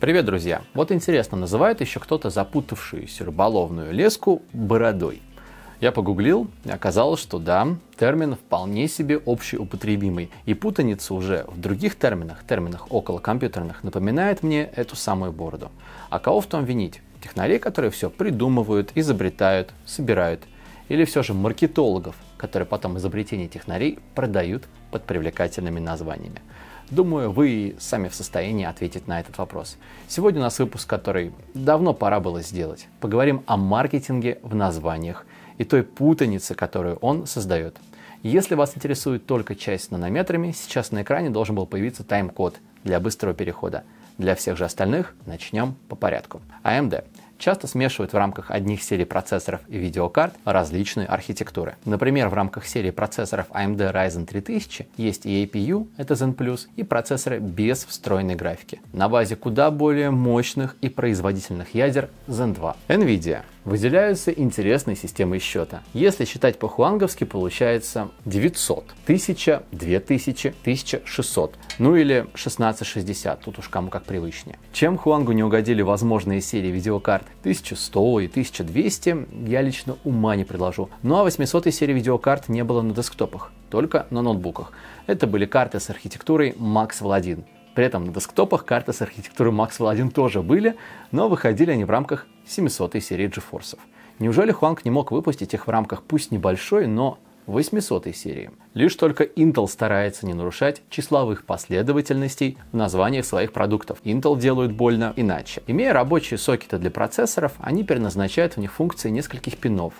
Привет, друзья! Вот интересно, называет еще кто-то запутавшуюся рыболовную леску бородой. Я погуглил, и оказалось, что да, термин вполне себе общеупотребимый, и путаница уже в других терминах, терминах около компьютерных, напоминает мне эту самую бороду. А кого в том винить? Технарей, которые все придумывают, изобретают, собирают. Или все же маркетологов, которые потом изобретение технарей продают под привлекательными названиями. Думаю, вы сами в состоянии ответить на этот вопрос. Сегодня у нас выпуск, который давно пора было сделать. Поговорим о маркетинге в названиях и той путанице, которую он создает. Если вас интересует только часть с нанометрами, сейчас на экране должен был появиться тайм-код для быстрого перехода. Для всех же остальных начнем по порядку. AMD а часто смешивают в рамках одних серий процессоров и видеокарт различные архитектуры. Например, в рамках серии процессоров AMD Ryzen 3000 есть и APU, это Zen Plus, и процессоры без встроенной графики, на базе куда более мощных и производительных ядер Zen 2. NVIDIA выделяются интересные системы счета. Если считать по-хуанговски, получается 900, 1000, 2000, 1600, ну или 1660, тут уж кому как привычнее. Чем Хуангу не угодили возможные серии видеокарт 1100 и 1200, я лично ума не предложу. Ну а 800 серии видеокарт не было на десктопах, только на ноутбуках. Это были карты с архитектурой Maxwell 1. При этом на десктопах карты с архитектурой Maxwell 1 тоже были, но выходили они в рамках 700 серии GeForce. Неужели Хуанг не мог выпустить их в рамках пусть небольшой, но 800 серии. Лишь только Intel старается не нарушать числовых последовательностей в названиях своих продуктов. Intel делают больно иначе. Имея рабочие сокеты для процессоров, они переназначают в них функции нескольких пинов,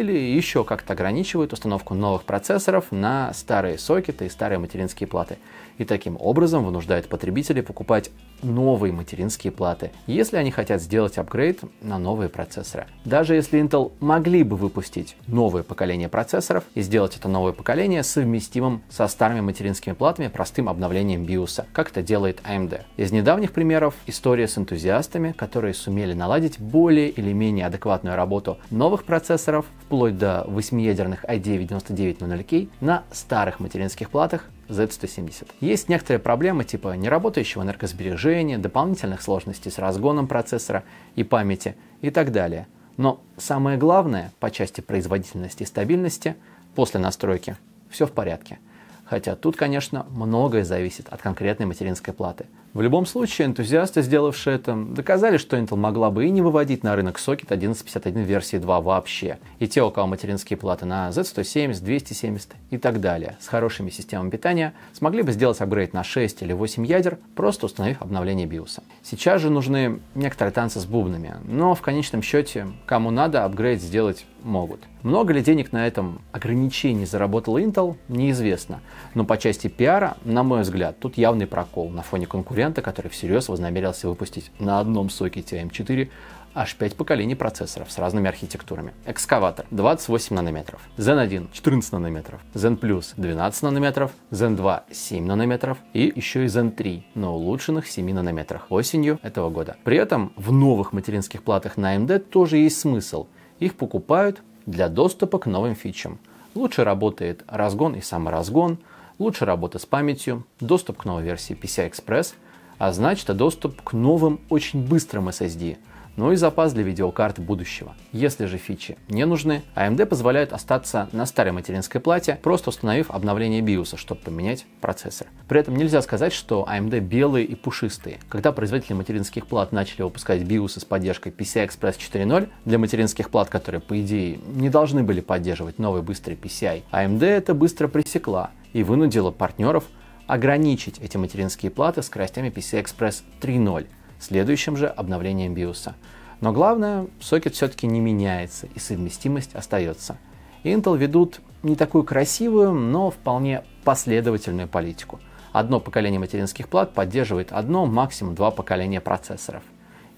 или еще как-то ограничивают установку новых процессоров на старые сокеты и старые материнские платы. И таким образом вынуждают потребителей покупать новые материнские платы, если они хотят сделать апгрейд на новые процессоры. Даже если Intel могли бы выпустить новое поколение процессоров и сделать это новое поколение совместимым со старыми материнскими платами простым обновлением BIOS, как это делает AMD. Из недавних примеров история с энтузиастами, которые сумели наладить более или менее адекватную работу новых процессоров в вплоть до восьмиядерных i9-9900K на старых материнских платах Z170. Есть некоторые проблемы типа неработающего энергосбережения, дополнительных сложностей с разгоном процессора и памяти и так далее. Но самое главное по части производительности и стабильности после настройки все в порядке. Хотя тут, конечно, многое зависит от конкретной материнской платы, в любом случае, энтузиасты, сделавшие это, доказали, что Intel могла бы и не выводить на рынок сокет 1151 версии 2 вообще, и те, у кого материнские платы на Z170, 270 и так далее, с хорошими системами питания, смогли бы сделать апгрейд на 6 или 8 ядер, просто установив обновление BIOS. Сейчас же нужны некоторые танцы с бубнами, но в конечном счете, кому надо, апгрейд сделать могут. Много ли денег на этом ограничении заработал Intel, неизвестно. Но по части пиара, на мой взгляд, тут явный прокол на фоне конкурента, который всерьез вознамерился выпустить на одном сокете M4 аж 5 поколений процессоров с разными архитектурами. Экскаватор 28 нанометров, Zen 1 14 нанометров, Zen Plus 12 нанометров, Zen 2 7 нанометров и еще и Zen 3 на улучшенных 7 нанометрах осенью этого года. При этом в новых материнских платах на AMD тоже есть смысл их покупают для доступа к новым фичам. Лучше работает разгон и саморазгон, лучше работа с памятью, доступ к новой версии PCI Express, а значит доступ к новым очень быстрым SSD – но ну и запас для видеокарт будущего. Если же фичи не нужны, AMD а позволяет остаться на старой материнской плате, просто установив обновление BIOS, чтобы поменять процессор. При этом нельзя сказать, что AMD а белые и пушистые. Когда производители материнских плат начали выпускать BIOS с поддержкой PCI Express 4.0 для материнских плат, которые, по идее, не должны были поддерживать новый быстрый PCI, AMD а это быстро пресекла и вынудила партнеров ограничить эти материнские платы скоростями PCI Express 3.0, следующим же обновлением BIOS. Но главное, сокет все-таки не меняется и совместимость остается. Intel ведут не такую красивую, но вполне последовательную политику. Одно поколение материнских плат поддерживает одно, максимум два поколения процессоров.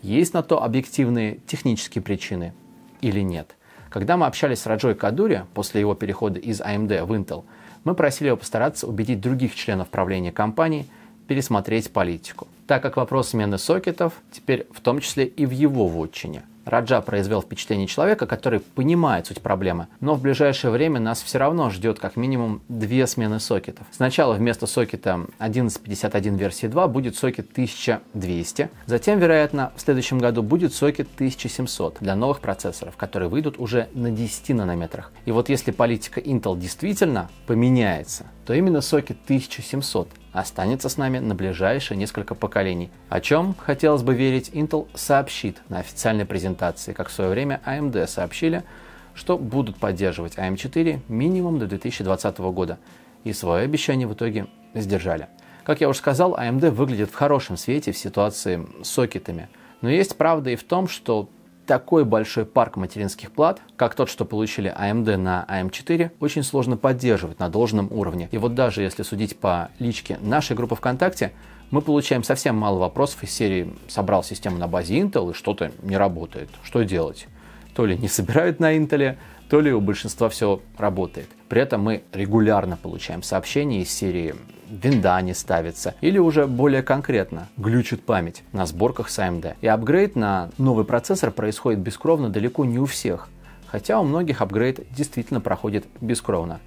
Есть на то объективные технические причины или нет. Когда мы общались с Раджой Кадури после его перехода из AMD а в Intel, мы просили его постараться убедить других членов правления компании пересмотреть политику – так как вопрос смены сокетов теперь в том числе и в его вотчине. Раджа произвел впечатление человека, который понимает суть проблемы, но в ближайшее время нас все равно ждет как минимум две смены сокетов. Сначала вместо сокета 1151 версии 2 будет сокет 1200, затем, вероятно, в следующем году будет сокет 1700 для новых процессоров, которые выйдут уже на 10 нанометрах. И вот если политика Intel действительно поменяется, то именно Socket 1700 останется с нами на ближайшие несколько поколений, о чем, хотелось бы верить, Intel сообщит на официальной презентации, как в свое время AMD а сообщили, что будут поддерживать AM4 а минимум до 2020 года, и свое обещание в итоге сдержали. Как я уже сказал, AMD а выглядит в хорошем свете в ситуации с сокетами, но есть правда и в том, что такой большой парк материнских плат, как тот, что получили AMD а на AM4, а очень сложно поддерживать на должном уровне. И вот даже если судить по личке нашей группы ВКонтакте, мы получаем совсем мало вопросов из серии «Собрал систему на базе Intel и что-то не работает. Что делать?» То ли не собирают на Intel, то ли у большинства все работает. При этом мы регулярно получаем сообщения из серии винда не ставится, или уже более конкретно, глючит память на сборках с AMD. А И апгрейд на новый процессор происходит бескровно далеко не у всех, хотя у многих апгрейд действительно проходит бескровно.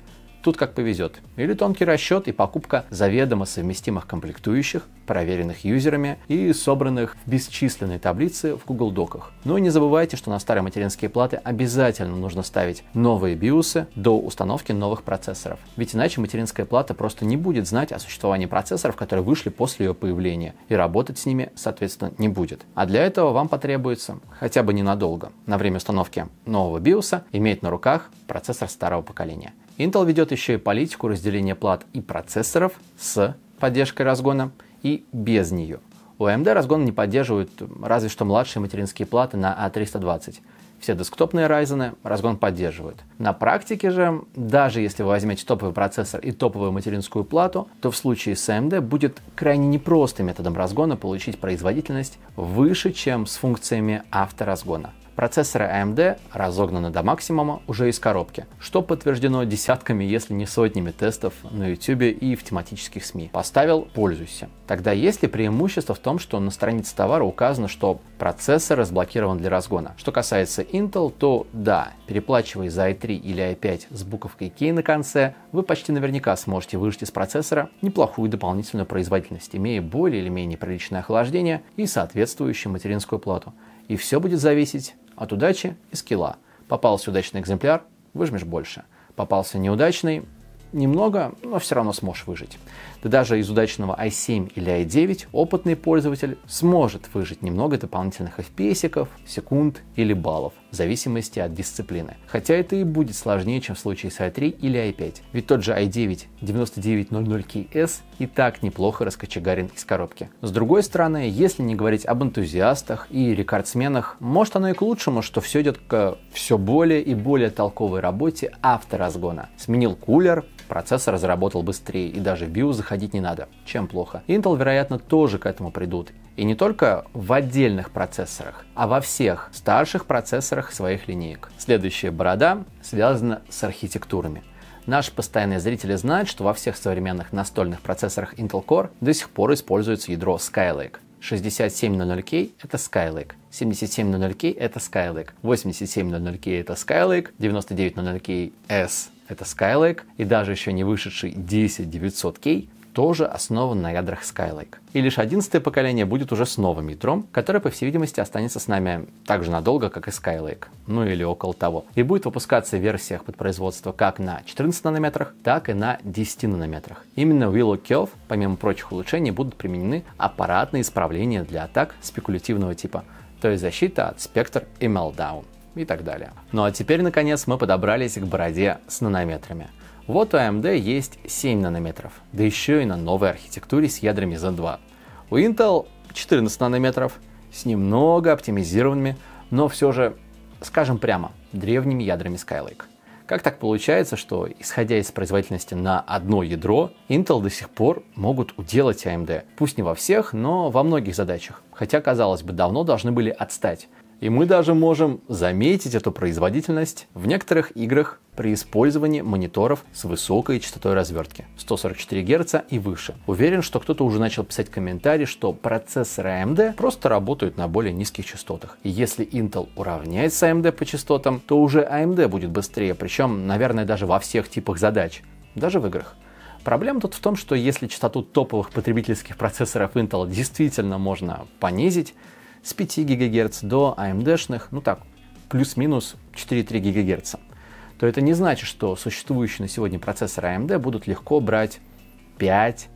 Тут как повезет. Или тонкий расчет и покупка заведомо совместимых комплектующих, проверенных юзерами и собранных в бесчисленной таблице в Google Доках. Ну и не забывайте, что на старые материнские платы обязательно нужно ставить новые биосы до установки новых процессоров. Ведь иначе материнская плата просто не будет знать о существовании процессоров, которые вышли после ее появления, и работать с ними, соответственно, не будет. А для этого вам потребуется, хотя бы ненадолго, на время установки нового биоса иметь на руках процессор старого поколения. Intel ведет еще и политику разделения плат и процессоров с поддержкой разгона и без нее. У AMD разгон не поддерживают разве что младшие материнские платы на A320. А Все десктопные Ryzen разгон поддерживают. На практике же, даже если вы возьмете топовый процессор и топовую материнскую плату, то в случае с AMD будет крайне непросто методом разгона получить производительность выше, чем с функциями авторазгона. Процессоры AMD разогнаны до максимума уже из коробки, что подтверждено десятками, если не сотнями тестов на YouTube и в тематических СМИ. Поставил – пользуйся. Тогда есть ли преимущество в том, что на странице товара указано, что процессор разблокирован для разгона? Что касается Intel, то да, переплачивая за i3 или i5 с буковкой K на конце, вы почти наверняка сможете выжать из процессора неплохую дополнительную производительность, имея более или менее приличное охлаждение и соответствующую материнскую плату. И все будет зависеть от удачи и скилла. Попался удачный экземпляр, выжмешь больше. Попался неудачный, немного, но все равно сможешь выжить. Да даже из удачного i7 или i9 опытный пользователь сможет выжить немного дополнительных fps, секунд или баллов в зависимости от дисциплины. Хотя это и будет сложнее, чем в случае с i3 или i5, ведь тот же i9 9900KS и так неплохо раскочегарен из коробки. С другой стороны, если не говорить об энтузиастах и рекордсменах, может оно и к лучшему, что все идет к все более и более толковой работе авторазгона. Сменил кулер, процессор разработал быстрее и даже в BIOS ходить не надо. Чем плохо? Intel, вероятно, тоже к этому придут. И не только в отдельных процессорах, а во всех старших процессорах своих линеек. Следующая борода связана с архитектурами. Наши постоянные зрители знают, что во всех современных настольных процессорах Intel Core до сих пор используется ядро Skylake. 6700K это Skylake, 7700K это Skylake, 8700K это Skylake, 9900K S это Skylake и даже еще не вышедший 10900K тоже основан на ядрах Skylake. И лишь одиннадцатое поколение будет уже с новым ядром, которое, по всей видимости, останется с нами так же надолго, как и Skylake, ну или около того. И будет выпускаться в версиях под производство как на 14 нанометрах, так и на 10 нанометрах. Именно в Willow Curve, помимо прочих улучшений, будут применены аппаратные исправления для атак спекулятивного типа, то есть защита от спектр и Meltdown и так далее. Ну а теперь, наконец, мы подобрались к бороде с нанометрами – вот у а AMD есть 7 нанометров, да еще и на новой архитектуре с ядрами Zen 2 У Intel 14 нанометров с немного оптимизированными, но все же, скажем прямо, древними ядрами Skylake. Как так получается, что, исходя из производительности на одно ядро, Intel до сих пор могут уделать AMD? А пусть не во всех, но во многих задачах. Хотя, казалось бы, давно должны были отстать. И мы даже можем заметить эту производительность в некоторых играх при использовании мониторов с высокой частотой развертки 144 Гц и выше. Уверен, что кто-то уже начал писать комментарий, что процессоры AMD просто работают на более низких частотах. И если Intel уравняется AMD по частотам, то уже AMD будет быстрее, причем, наверное, даже во всех типах задач, даже в играх. Проблема тут в том, что если частоту топовых потребительских процессоров Intel действительно можно понизить, с 5 ГГц до AMD-шных, ну так, плюс-минус 4-3 ГГц, то это не значит, что существующие на сегодня процессоры AMD будут легко брать 5,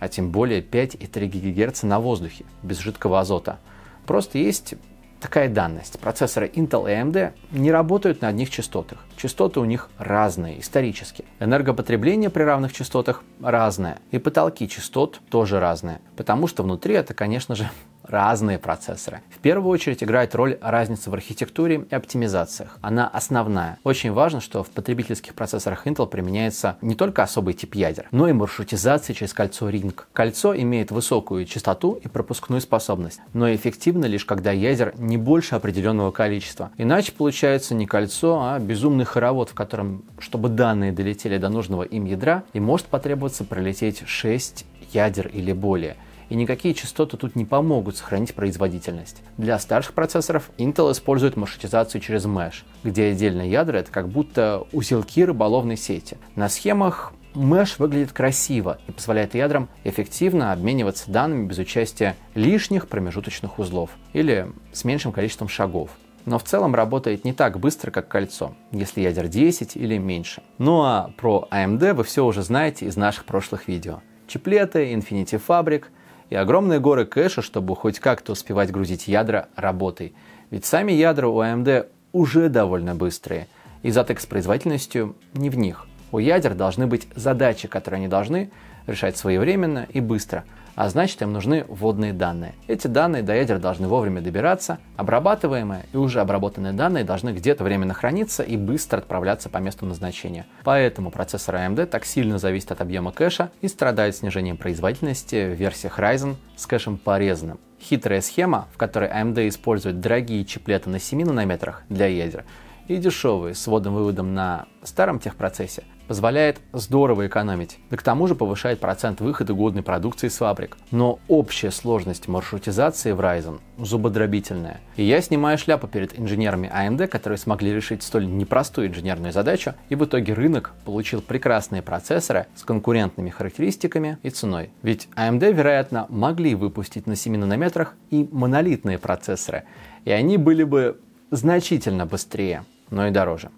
а тем более 5,3 ГГц на воздухе, без жидкого азота. Просто есть такая данность. Процессоры Intel и AMD не работают на одних частотах. Частоты у них разные исторически. Энергопотребление при равных частотах разное. И потолки частот тоже разные. Потому что внутри это, конечно же, разные процессоры. В первую очередь играет роль разница в архитектуре и оптимизациях. Она основная. Очень важно, что в потребительских процессорах Intel применяется не только особый тип ядер, но и маршрутизация через кольцо Ring. Кольцо имеет высокую частоту и пропускную способность, но эффективно лишь когда ядер не больше определенного количества. Иначе получается не кольцо, а безумный хоровод, в котором, чтобы данные долетели до нужного им ядра, и может потребоваться пролететь 6 ядер или более – и никакие частоты тут не помогут сохранить производительность. Для старших процессоров Intel использует маршрутизацию через mesh, где отдельные ядра — это как будто узелки рыболовной сети. На схемах Mesh выглядит красиво и позволяет ядрам эффективно обмениваться данными без участия лишних промежуточных узлов или с меньшим количеством шагов но в целом работает не так быстро, как кольцо, если ядер 10 или меньше. Ну а про AMD вы все уже знаете из наших прошлых видео. Чиплеты, Infinity Fabric, и огромные горы кэша, чтобы хоть как-то успевать грузить ядра работой. Ведь сами ядра у AMD а уже довольно быстрые, и затык с производительностью не в них. У ядер должны быть задачи, которые они должны решать своевременно и быстро – а значит им нужны вводные данные. Эти данные до ядер должны вовремя добираться, обрабатываемые и уже обработанные данные должны где-то временно храниться и быстро отправляться по месту назначения. Поэтому процессор AMD так сильно зависит от объема кэша и страдает снижением производительности в версиях Ryzen с кэшем порезанным. Хитрая схема, в которой AMD использует дорогие чиплеты на 7 нанометрах для ядер и дешевые с вводом-выводом на старом техпроцессе, позволяет здорово экономить, да к тому же повышает процент выхода годной продукции с фабрик. Но общая сложность маршрутизации в Ryzen зубодробительная. И я снимаю шляпу перед инженерами AMD, а которые смогли решить столь непростую инженерную задачу, и в итоге рынок получил прекрасные процессоры с конкурентными характеристиками и ценой. Ведь AMD, а вероятно, могли выпустить на 7 нанометрах и монолитные процессоры, и они были бы значительно быстрее, но и дороже.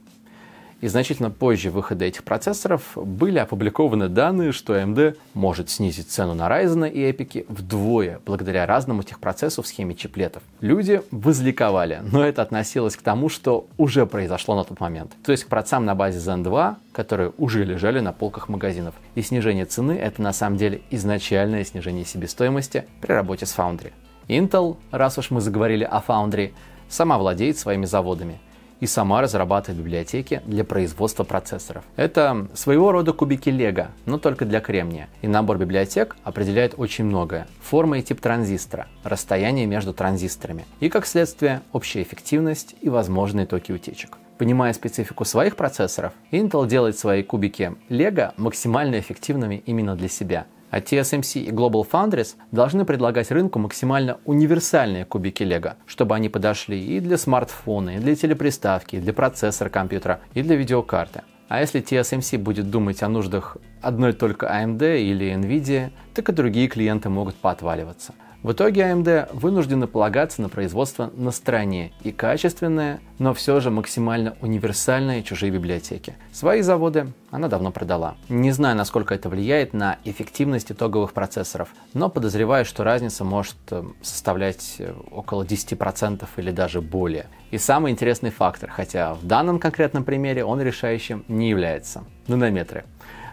И значительно позже выхода этих процессоров были опубликованы данные, что AMD может снизить цену на Ryzen и Epic вдвое благодаря разному техпроцессу в схеме чиплетов. Люди возликовали, но это относилось к тому, что уже произошло на тот момент. То есть к процессам на базе Zen 2, которые уже лежали на полках магазинов. И снижение цены — это на самом деле изначальное снижение себестоимости при работе с Foundry. Intel, раз уж мы заговорили о Foundry, сама владеет своими заводами — и сама разрабатывает библиотеки для производства процессоров. Это своего рода кубики лего, но только для кремния. И набор библиотек определяет очень многое. Форма и тип транзистора, расстояние между транзисторами и, как следствие, общая эффективность и возможные токи утечек. Понимая специфику своих процессоров, Intel делает свои кубики Lego максимально эффективными именно для себя – а TSMC и Global Foundries должны предлагать рынку максимально универсальные кубики Лего, чтобы они подошли и для смартфона, и для телеприставки, и для процессора компьютера, и для видеокарты. А если TSMC будет думать о нуждах одной только AMD или Nvidia, так и другие клиенты могут поотваливаться. В итоге AMD а вынуждены полагаться на производство на стороне и качественные, но все же максимально универсальные чужие библиотеки. Свои заводы она давно продала. Не знаю, насколько это влияет на эффективность итоговых процессоров, но подозреваю, что разница может э, составлять э, около 10% или даже более. И самый интересный фактор, хотя в данном конкретном примере он решающим не является – нанометры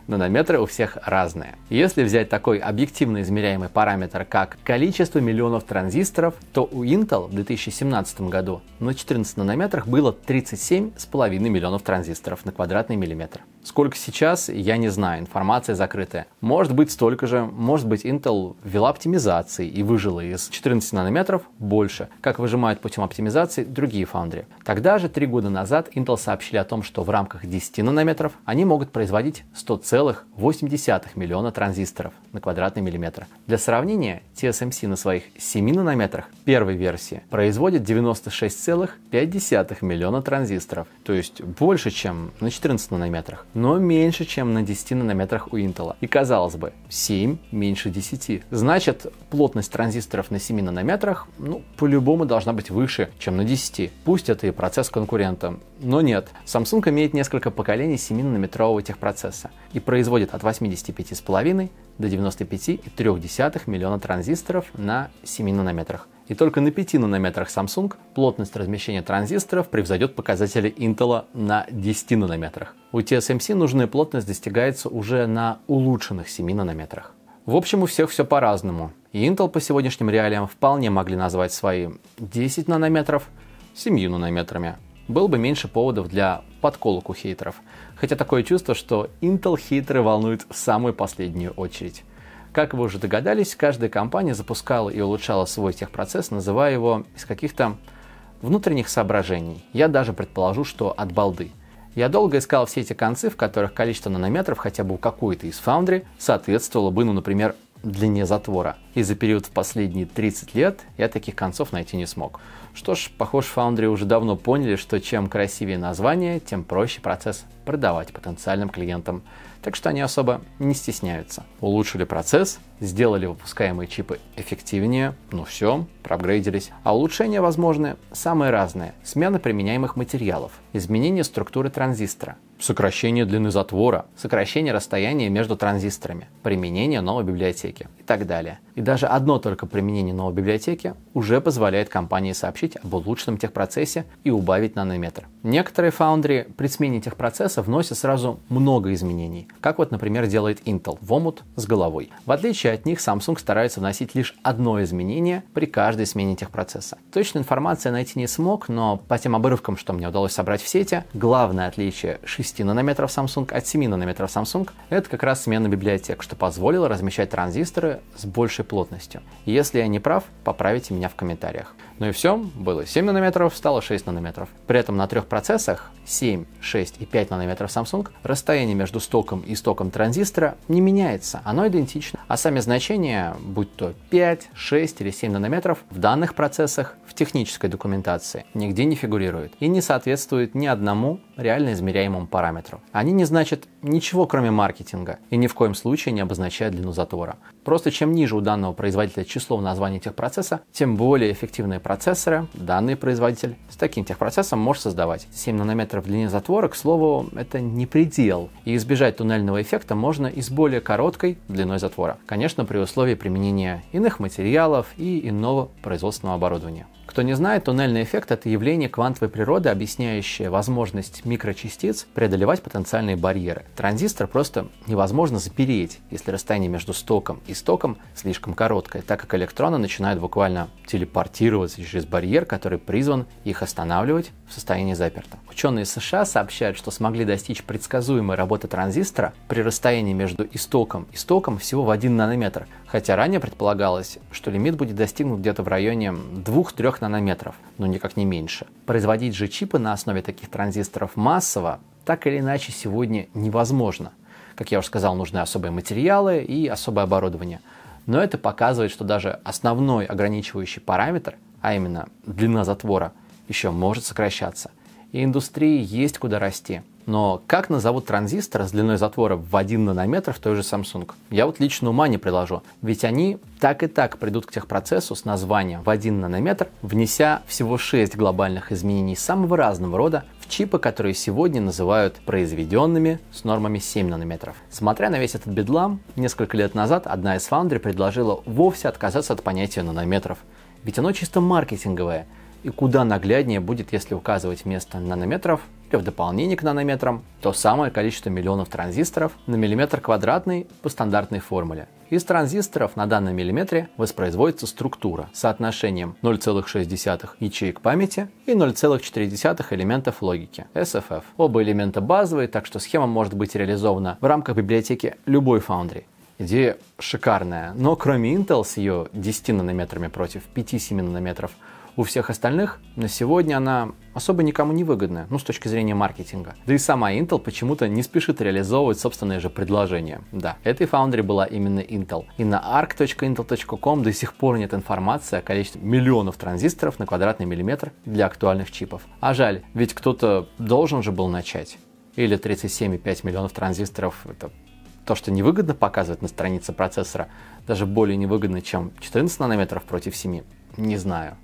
нанометры у всех разные. Если взять такой объективно измеряемый параметр, как количество миллионов транзисторов, то у Intel в 2017 году на 14 нанометрах было 37,5 миллионов транзисторов на квадратный миллиметр. Сколько сейчас, я не знаю, информация закрытая. Может быть столько же, может быть Intel ввела оптимизации и выжила из 14 нанометров больше, как выжимают путем оптимизации другие фаундри. Тогда же, три года назад, Intel сообщили о том, что в рамках 10 нанометров они могут производить 100,8 миллиона транзисторов на квадратный миллиметр. Для сравнения, TSMC на своих 7 нанометрах первой версии производит 96,5 миллиона транзисторов, то есть больше, чем на 14 нанометрах но меньше, чем на 10 нанометрах у Intel. И казалось бы, 7 меньше 10. Значит, плотность транзисторов на 7 нанометрах, ну, по-любому должна быть выше, чем на 10. Пусть это и процесс конкурента, но нет. Samsung имеет несколько поколений 7-нанометрового техпроцесса и производит от 85,5 до 95,3 миллиона транзисторов на 7 нанометрах. И только на 5 нанометрах Samsung плотность размещения транзисторов превзойдет показатели Intel на 10 нанометрах. У TSMC нужная плотность достигается уже на улучшенных 7 нанометрах. В общем, у всех все по-разному. И Intel по сегодняшним реалиям вполне могли назвать свои 10 нанометров 7 нанометрами. Было бы меньше поводов для подколок у хейтеров. Хотя такое чувство, что Intel хейтеры волнуют в самую последнюю очередь. Как вы уже догадались, каждая компания запускала и улучшала свой техпроцесс, называя его из каких-то внутренних соображений. Я даже предположу, что от балды. Я долго искал все эти концы, в которых количество нанометров хотя бы у какой-то из фаундри соответствовало бы, ну, например, длине затвора. И за период в последние 30 лет я таких концов найти не смог. Что ж, похоже, Foundry уже давно поняли, что чем красивее название, тем проще процесс продавать потенциальным клиентам. Так что они особо не стесняются. Улучшили процесс, сделали выпускаемые чипы эффективнее, ну все, проапгрейдились. А улучшения возможны самые разные. Смена применяемых материалов, изменение структуры транзистора, сокращение длины затвора, сокращение расстояния между транзисторами, применение новой библиотеки и так далее. И даже одно только применение новой библиотеки уже позволяет компании сообщить об улучшенном техпроцессе и убавить нанометр. Некоторые фаундри при смене техпроцесса вносят сразу много изменений, как вот, например, делает Intel в омут с головой. В отличие от них, Samsung старается вносить лишь одно изменение при каждой смене техпроцесса. Точную информацию найти не смог, но по тем обрывкам, что мне удалось собрать в сети, главное отличие 6 10 нанометров Samsung, от 7 нанометров Samsung — это как раз смена библиотек, что позволило размещать транзисторы с большей плотностью. Если я не прав, поправите меня в комментариях. Ну и все, было 7 нанометров, стало 6 нанометров. При этом на трех процессах 7, 6 и 5 нанометров Samsung расстояние между стоком и стоком транзистора не меняется, оно идентично. А сами значения, будь то 5, 6 или 7 нанометров, в данных процессах в технической документации нигде не фигурируют и не соответствуют ни одному реально измеряемому параметру. Они не значат ничего, кроме маркетинга, и ни в коем случае не обозначают длину затвора. Просто чем ниже у данного производителя число в названии техпроцесса, тем более эффективные процессора данный производитель с таким техпроцессом может создавать. 7 нанометров в длине затвора, к слову, это не предел, и избежать туннельного эффекта можно и с более короткой длиной затвора. Конечно, при условии применения иных материалов и иного производственного оборудования. Кто не знает, туннельный эффект – это явление квантовой природы, объясняющее возможность микрочастиц преодолевать потенциальные барьеры. Транзистор просто невозможно запереть, если расстояние между стоком и стоком слишком короткое, так как электроны начинают буквально телепортироваться через барьер, который призван их останавливать в состоянии заперта. Ученые США сообщают, что смогли достичь предсказуемой работы транзистора при расстоянии между истоком и стоком всего в 1 нанометр, хотя ранее предполагалось, что лимит будет достигнут где-то в районе 2-3 нанометров, но никак не меньше. Производить же чипы на основе таких транзисторов массово так или иначе сегодня невозможно. Как я уже сказал, нужны особые материалы и особое оборудование. Но это показывает, что даже основной ограничивающий параметр, а именно длина затвора, еще может сокращаться. И индустрии есть куда расти – но как назовут транзистор с длиной затвора в 1 нанометр в той же Samsung? Я вот лично ума не приложу, ведь они так и так придут к техпроцессу с названием в 1 нанометр, внеся всего 6 глобальных изменений самого разного рода в чипы, которые сегодня называют произведенными с нормами 7 нанометров. Смотря на весь этот бедлам, несколько лет назад одна из фаундри предложила вовсе отказаться от понятия нанометров, ведь оно чисто маркетинговое, и куда нагляднее будет, если указывать вместо нанометров или в дополнение к нанометрам то самое количество миллионов транзисторов на миллиметр квадратный по стандартной формуле. Из транзисторов на данном миллиметре воспроизводится структура с соотношением 0,6 ячеек памяти и 0,4 элементов логики SFF. Оба элемента базовые, так что схема может быть реализована в рамках библиотеки любой Foundry. Идея шикарная, но кроме Intel с ее 10 нанометрами против 5-7 нанометров – у всех остальных, на сегодня она особо никому не выгодна, ну, с точки зрения маркетинга. Да и сама Intel почему-то не спешит реализовывать собственное же предложение. Да, этой фаундере была именно Intel. И на arc.intel.com до сих пор нет информации о количестве миллионов транзисторов на квадратный миллиметр для актуальных чипов. А жаль, ведь кто-то должен же был начать. Или 37,5 миллионов транзисторов, это то, что невыгодно показывать на странице процессора, даже более невыгодно, чем 14 нанометров против 7, не знаю.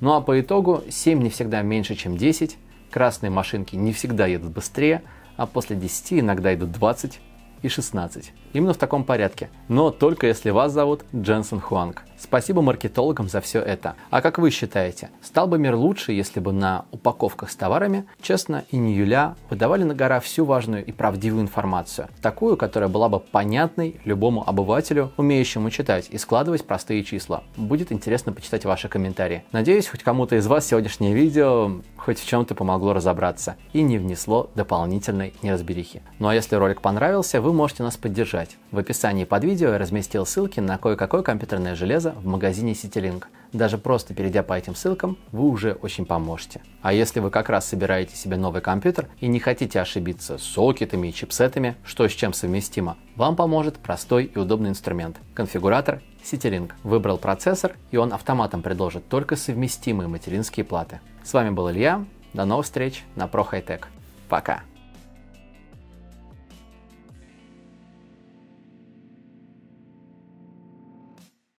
Ну а по итогу 7 не всегда меньше, чем 10, красные машинки не всегда едут быстрее, а после 10 иногда идут 20 и 16. Именно в таком порядке, но только если вас зовут Дженсен Хуанг. Спасибо маркетологам за все это. А как вы считаете, стал бы мир лучше, если бы на упаковках с товарами, честно и не Юля, выдавали на гора всю важную и правдивую информацию, такую, которая была бы понятной любому обывателю, умеющему читать и складывать простые числа? Будет интересно почитать ваши комментарии. Надеюсь, хоть кому-то из вас сегодняшнее видео хоть в чем-то помогло разобраться и не внесло дополнительной неразберихи. Ну а если ролик понравился, вы можете нас поддержать. В описании под видео я разместил ссылки на кое-какое компьютерное железо, в магазине CityLink. Даже просто перейдя по этим ссылкам, вы уже очень поможете. А если вы как раз собираете себе новый компьютер и не хотите ошибиться с сокетами и чипсетами, что с чем совместимо, вам поможет простой и удобный инструмент – конфигуратор CityLink. Выбрал процессор, и он автоматом предложит только совместимые материнские платы. С вами был Илья. До новых встреч на ProHiTech. Пока!